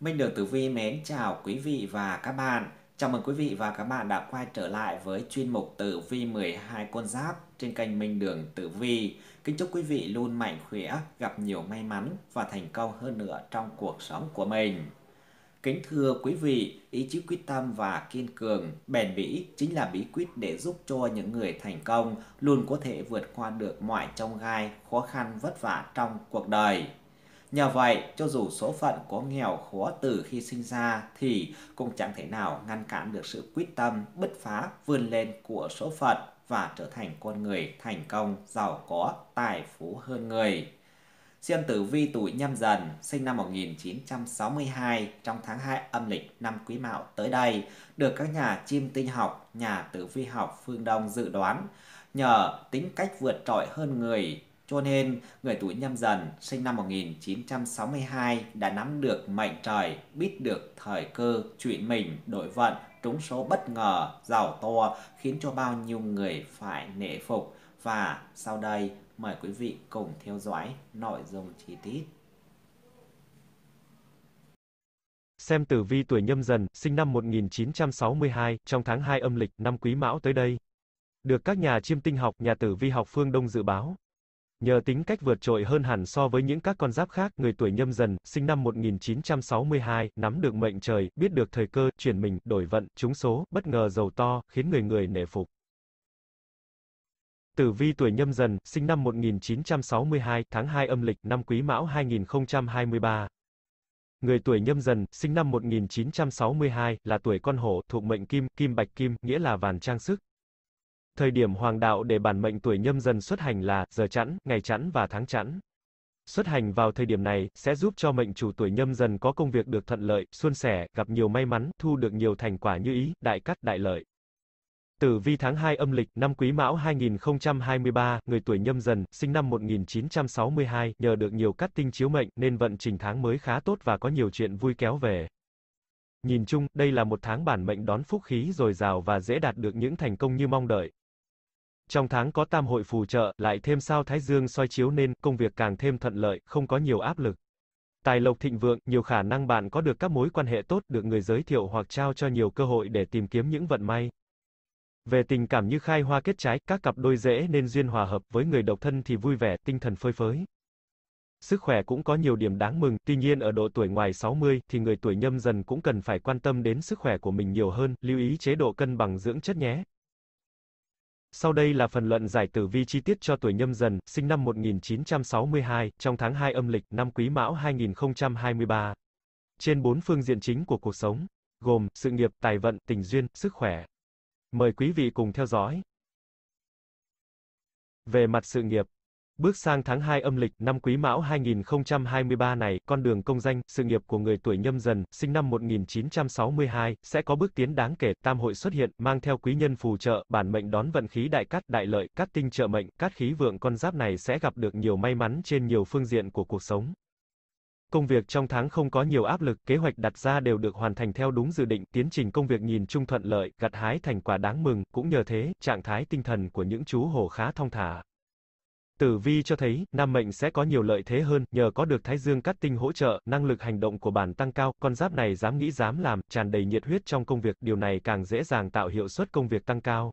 Minh Đường Tử Vi mến chào quý vị và các bạn. Chào mừng quý vị và các bạn đã quay trở lại với chuyên mục Tử Vi 12 con giáp trên kênh Minh Đường Tử Vi. Kính chúc quý vị luôn mạnh khỏe, gặp nhiều may mắn và thành công hơn nữa trong cuộc sống của mình. Kính thưa quý vị, ý chí quyết tâm và kiên cường, bền bỉ chính là bí quyết để giúp cho những người thành công luôn có thể vượt qua được mọi chông gai, khó khăn, vất vả trong cuộc đời. Nhờ vậy, cho dù số phận có nghèo khó từ khi sinh ra thì cũng chẳng thể nào ngăn cản được sự quyết tâm bứt phá vươn lên của số phận và trở thành con người thành công, giàu có, tài phú hơn người. Xem tử vi tuổi nhâm dần, sinh năm 1962 trong tháng 2 âm lịch năm quý mão tới đây, được các nhà chim tinh học, nhà tử vi học phương Đông dự đoán. Nhờ tính cách vượt trội hơn người, cho nên, người tuổi nhâm dần sinh năm 1962 đã nắm được mệnh trời, biết được thời cơ, chuyện mình, đội vận, trúng số bất ngờ, giàu to khiến cho bao nhiêu người phải nể phục. Và sau đây, mời quý vị cùng theo dõi nội dung chi tiết. Xem tử vi tuổi nhâm dần, sinh năm 1962, trong tháng 2 âm lịch, năm quý mão tới đây. Được các nhà chiêm tinh học, nhà tử vi học phương Đông dự báo, Nhờ tính cách vượt trội hơn hẳn so với những các con giáp khác, người tuổi nhâm dần, sinh năm 1962, nắm được mệnh trời, biết được thời cơ, chuyển mình, đổi vận, trúng số, bất ngờ giàu to, khiến người người nể phục. Tử vi tuổi nhâm dần, sinh năm 1962, tháng 2 âm lịch, năm quý mão 2023. Người tuổi nhâm dần, sinh năm 1962, là tuổi con hổ, thuộc mệnh kim, kim bạch kim, nghĩa là vàn trang sức, Thời điểm hoàng đạo để bản mệnh tuổi nhâm dần xuất hành là giờ chẵn, ngày chẵn và tháng chẵn. Xuất hành vào thời điểm này sẽ giúp cho mệnh chủ tuổi nhâm dần có công việc được thuận lợi, suôn sẻ, gặp nhiều may mắn, thu được nhiều thành quả như ý, đại cát đại lợi. Tử vi tháng 2 âm lịch năm Quý Mão 2023, người tuổi Nhâm Dần, sinh năm 1962, nhờ được nhiều cát tinh chiếu mệnh nên vận trình tháng mới khá tốt và có nhiều chuyện vui kéo về. Nhìn chung, đây là một tháng bản mệnh đón phúc khí dồi dào và dễ đạt được những thành công như mong đợi. Trong tháng có tam hội phù trợ, lại thêm sao Thái Dương soi chiếu nên, công việc càng thêm thuận lợi, không có nhiều áp lực. Tài lộc thịnh vượng, nhiều khả năng bạn có được các mối quan hệ tốt, được người giới thiệu hoặc trao cho nhiều cơ hội để tìm kiếm những vận may. Về tình cảm như khai hoa kết trái, các cặp đôi dễ nên duyên hòa hợp, với người độc thân thì vui vẻ, tinh thần phơi phới. Sức khỏe cũng có nhiều điểm đáng mừng, tuy nhiên ở độ tuổi ngoài 60 thì người tuổi nhâm dần cũng cần phải quan tâm đến sức khỏe của mình nhiều hơn, lưu ý chế độ cân bằng dưỡng chất nhé. Sau đây là phần luận giải tử vi chi tiết cho tuổi nhâm dần, sinh năm 1962, trong tháng 2 âm lịch, năm quý mão 2023. Trên bốn phương diện chính của cuộc sống, gồm, sự nghiệp, tài vận, tình duyên, sức khỏe. Mời quý vị cùng theo dõi. Về mặt sự nghiệp, Bước sang tháng 2 âm lịch, năm Quý Mão 2023 này, con đường công danh, sự nghiệp của người tuổi nhâm dần, sinh năm 1962, sẽ có bước tiến đáng kể, tam hội xuất hiện, mang theo quý nhân phù trợ, bản mệnh đón vận khí đại cát, đại lợi, cát tinh trợ mệnh, cát khí vượng con giáp này sẽ gặp được nhiều may mắn trên nhiều phương diện của cuộc sống. Công việc trong tháng không có nhiều áp lực, kế hoạch đặt ra đều được hoàn thành theo đúng dự định, tiến trình công việc nhìn chung thuận lợi, gặt hái thành quả đáng mừng, cũng nhờ thế, trạng thái tinh thần của những chú hổ khá thong thả. Tử vi cho thấy, nam mệnh sẽ có nhiều lợi thế hơn, nhờ có được Thái Dương cắt tinh hỗ trợ, năng lực hành động của bản tăng cao, con giáp này dám nghĩ dám làm, tràn đầy nhiệt huyết trong công việc, điều này càng dễ dàng tạo hiệu suất công việc tăng cao.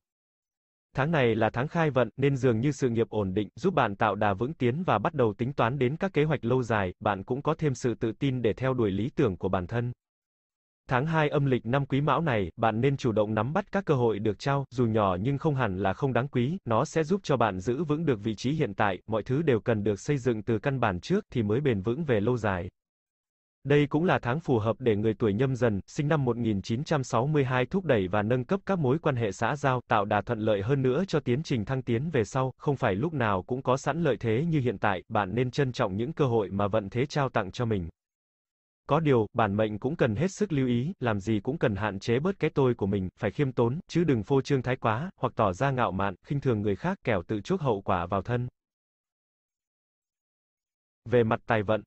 Tháng này là tháng khai vận, nên dường như sự nghiệp ổn định, giúp bạn tạo đà vững tiến và bắt đầu tính toán đến các kế hoạch lâu dài, bạn cũng có thêm sự tự tin để theo đuổi lý tưởng của bản thân. Tháng 2 âm lịch năm quý mão này, bạn nên chủ động nắm bắt các cơ hội được trao, dù nhỏ nhưng không hẳn là không đáng quý, nó sẽ giúp cho bạn giữ vững được vị trí hiện tại, mọi thứ đều cần được xây dựng từ căn bản trước thì mới bền vững về lâu dài. Đây cũng là tháng phù hợp để người tuổi nhâm dần, sinh năm 1962 thúc đẩy và nâng cấp các mối quan hệ xã giao, tạo đà thuận lợi hơn nữa cho tiến trình thăng tiến về sau, không phải lúc nào cũng có sẵn lợi thế như hiện tại, bạn nên trân trọng những cơ hội mà vận thế trao tặng cho mình. Có điều, bản mệnh cũng cần hết sức lưu ý, làm gì cũng cần hạn chế bớt cái tôi của mình, phải khiêm tốn, chứ đừng phô trương thái quá, hoặc tỏ ra ngạo mạn, khinh thường người khác, kẻo tự chuốc hậu quả vào thân. Về mặt tài vận,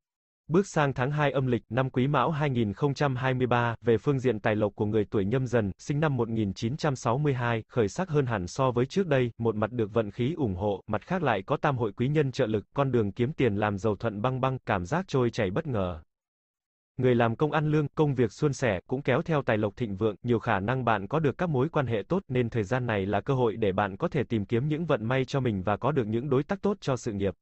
Bước sang tháng 2 âm lịch, năm Quý Mão 2023, về phương diện tài lộc của người tuổi nhâm dần, sinh năm 1962, khởi sắc hơn hẳn so với trước đây, một mặt được vận khí ủng hộ, mặt khác lại có tam hội quý nhân trợ lực, con đường kiếm tiền làm giàu thuận băng băng, cảm giác trôi chảy bất ngờ người làm công ăn lương, công việc suôn sẻ, cũng kéo theo tài lộc thịnh vượng, nhiều khả năng bạn có được các mối quan hệ tốt nên thời gian này là cơ hội để bạn có thể tìm kiếm những vận may cho mình và có được những đối tác tốt cho sự nghiệp.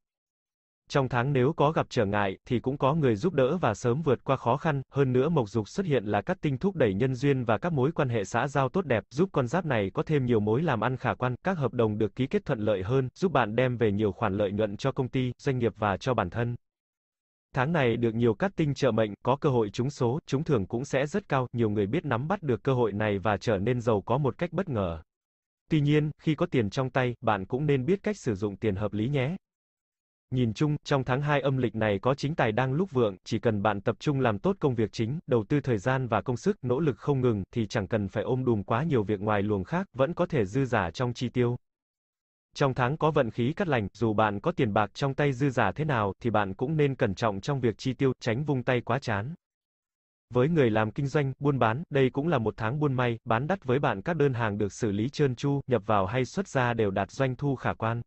Trong tháng nếu có gặp trở ngại, thì cũng có người giúp đỡ và sớm vượt qua khó khăn, hơn nữa mộc dục xuất hiện là các tinh thúc đẩy nhân duyên và các mối quan hệ xã giao tốt đẹp, giúp con giáp này có thêm nhiều mối làm ăn khả quan, các hợp đồng được ký kết thuận lợi hơn, giúp bạn đem về nhiều khoản lợi nhuận cho công ty, doanh nghiệp và cho bản thân. Tháng này được nhiều cắt tinh trợ mệnh, có cơ hội trúng số, trúng thưởng cũng sẽ rất cao, nhiều người biết nắm bắt được cơ hội này và trở nên giàu có một cách bất ngờ. Tuy nhiên, khi có tiền trong tay, bạn cũng nên biết cách sử dụng tiền hợp lý nhé. Nhìn chung, trong tháng 2 âm lịch này có chính tài đang lúc vượng, chỉ cần bạn tập trung làm tốt công việc chính, đầu tư thời gian và công sức, nỗ lực không ngừng, thì chẳng cần phải ôm đùm quá nhiều việc ngoài luồng khác, vẫn có thể dư giả trong chi tiêu. Trong tháng có vận khí cắt lành, dù bạn có tiền bạc trong tay dư giả thế nào, thì bạn cũng nên cẩn trọng trong việc chi tiêu, tránh vung tay quá chán. Với người làm kinh doanh, buôn bán, đây cũng là một tháng buôn may, bán đắt với bạn các đơn hàng được xử lý trơn chu nhập vào hay xuất ra đều đạt doanh thu khả quan.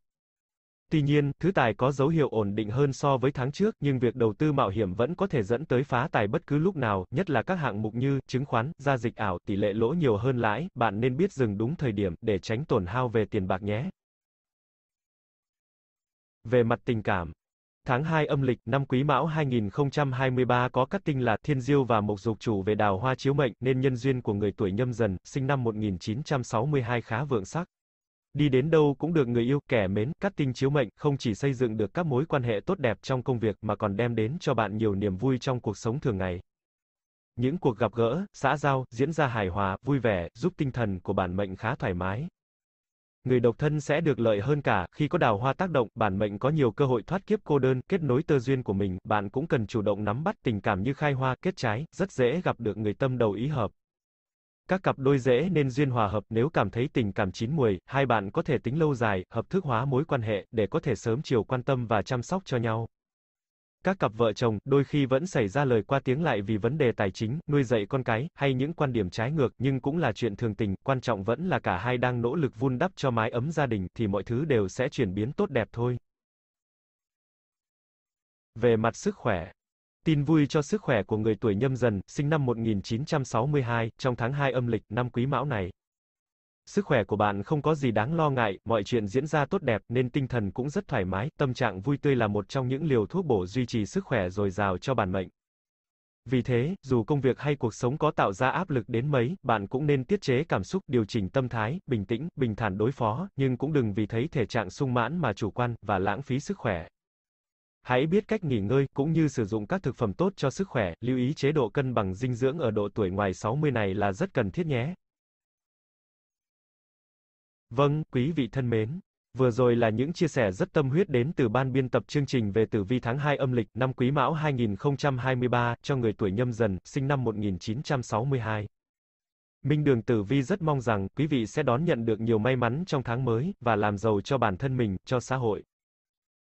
Tuy nhiên, thứ tài có dấu hiệu ổn định hơn so với tháng trước, nhưng việc đầu tư mạo hiểm vẫn có thể dẫn tới phá tài bất cứ lúc nào, nhất là các hạng mục như chứng khoán, giao dịch ảo, tỷ lệ lỗ nhiều hơn lãi, bạn nên biết dừng đúng thời điểm để tránh tổn hao về tiền bạc nhé. Về mặt tình cảm, tháng 2 âm lịch năm Quý Mão 2023 có các tinh là Thiên Diêu và Mộc Dục chủ về đào hoa chiếu mệnh nên nhân duyên của người tuổi nhâm dần, sinh năm 1962 khá vượng sắc. Đi đến đâu cũng được người yêu, kẻ mến, các tinh chiếu mệnh, không chỉ xây dựng được các mối quan hệ tốt đẹp trong công việc mà còn đem đến cho bạn nhiều niềm vui trong cuộc sống thường ngày. Những cuộc gặp gỡ, xã giao, diễn ra hài hòa, vui vẻ, giúp tinh thần của bản mệnh khá thoải mái, người độc thân sẽ được lợi hơn cả, khi có đào hoa tác động, bản mệnh có nhiều cơ hội thoát kiếp cô đơn, kết nối tơ duyên của mình, bạn cũng cần chủ động nắm bắt tình cảm như khai hoa, kết trái, rất dễ gặp được người tâm đầu ý hợp. Các cặp đôi dễ nên duyên hòa hợp nếu cảm thấy tình cảm chín muồi, hai bạn có thể tính lâu dài, hợp thức hóa mối quan hệ, để có thể sớm chiều quan tâm và chăm sóc cho nhau. Các cặp vợ chồng đôi khi vẫn xảy ra lời qua tiếng lại vì vấn đề tài chính, nuôi dạy con cái hay những quan điểm trái ngược, nhưng cũng là chuyện thường tình, quan trọng vẫn là cả hai đang nỗ lực vun đắp cho mái ấm gia đình thì mọi thứ đều sẽ chuyển biến tốt đẹp thôi. Về mặt sức khỏe, Tin vui cho sức khỏe của người tuổi nhâm dần, sinh năm 1962, trong tháng 2 âm lịch, năm quý mão này. Sức khỏe của bạn không có gì đáng lo ngại, mọi chuyện diễn ra tốt đẹp nên tinh thần cũng rất thoải mái, tâm trạng vui tươi là một trong những liều thuốc bổ duy trì sức khỏe dồi dào cho bản mệnh. Vì thế, dù công việc hay cuộc sống có tạo ra áp lực đến mấy, bạn cũng nên tiết chế cảm xúc, điều chỉnh tâm thái, bình tĩnh, bình thản đối phó, nhưng cũng đừng vì thấy thể trạng sung mãn mà chủ quan và lãng phí sức khỏe. Hãy biết cách nghỉ ngơi cũng như sử dụng các thực phẩm tốt cho sức khỏe, lưu ý chế độ cân bằng dinh dưỡng ở độ tuổi ngoài 60 này là rất cần thiết nhé. Vâng, quý vị thân mến. Vừa rồi là những chia sẻ rất tâm huyết đến từ ban biên tập chương trình về tử vi tháng 2 âm lịch năm Quý Mão 2023 cho người tuổi nhâm dần, sinh năm 1962. Minh Đường Tử Vi rất mong rằng quý vị sẽ đón nhận được nhiều may mắn trong tháng mới và làm giàu cho bản thân mình, cho xã hội.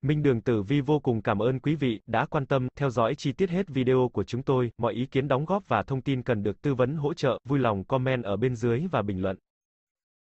Minh Đường Tử Vi vô cùng cảm ơn quý vị đã quan tâm, theo dõi chi tiết hết video của chúng tôi, mọi ý kiến đóng góp và thông tin cần được tư vấn hỗ trợ, vui lòng comment ở bên dưới và bình luận.